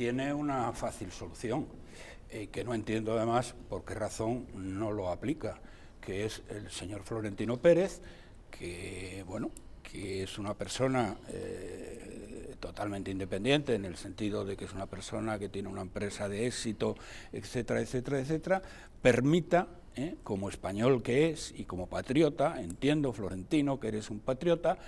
tiene una fácil solución, eh, que no entiendo además por qué razón no lo aplica, que es el señor Florentino Pérez, que, bueno, que es una persona eh, totalmente independiente en el sentido de que es una persona que tiene una empresa de éxito, etcétera, etcétera, etcétera, permita, eh, como español que es y como patriota, entiendo Florentino que eres un patriota,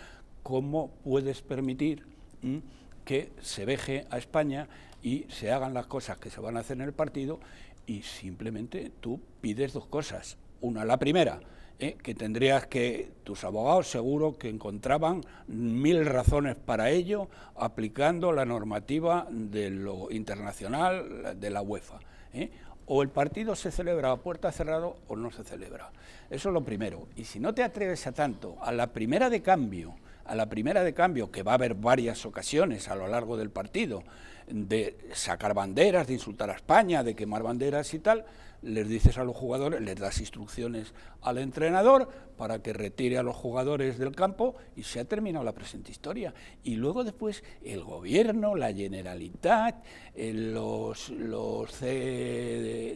cómo puedes permitir mm, que se veje a España y se hagan las cosas que se van a hacer en el partido y simplemente tú pides dos cosas. Una, la primera, ¿eh? que tendrías que, tus abogados seguro que encontraban mil razones para ello aplicando la normativa de lo internacional de la UEFA. ¿eh? O el partido se celebra a puerta cerrada o no se celebra. Eso es lo primero. Y si no te atreves a tanto, a la primera de cambio, a la primera de cambio, que va a haber varias ocasiones a lo largo del partido, de sacar banderas, de insultar a España, de quemar banderas y tal, les dices a los jugadores, les das instrucciones al entrenador para que retire a los jugadores del campo y se ha terminado la presente historia. Y luego después el gobierno, la Generalitat, eh, los, los,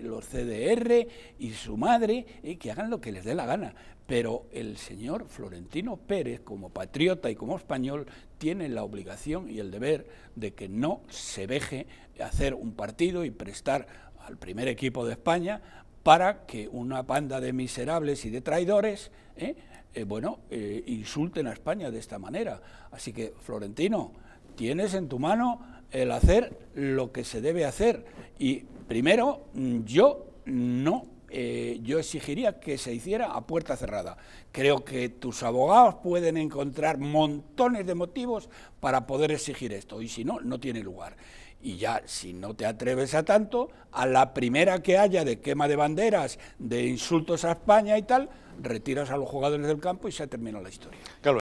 los CDR y su madre, eh, que hagan lo que les dé la gana. Pero el señor Florentino Pérez, como patriota y como español, tiene la obligación y el deber de que no se deje hacer un partido y prestar al primer equipo de España para que una banda de miserables y de traidores eh, eh, bueno, eh, insulten a España de esta manera. Así que, Florentino, tienes en tu mano el hacer lo que se debe hacer. Y primero, yo no yo exigiría que se hiciera a puerta cerrada. Creo que tus abogados pueden encontrar montones de motivos para poder exigir esto y si no, no tiene lugar. Y ya, si no te atreves a tanto, a la primera que haya de quema de banderas, de insultos a España y tal, retiras a los jugadores del campo y se ha terminado la historia. Claro.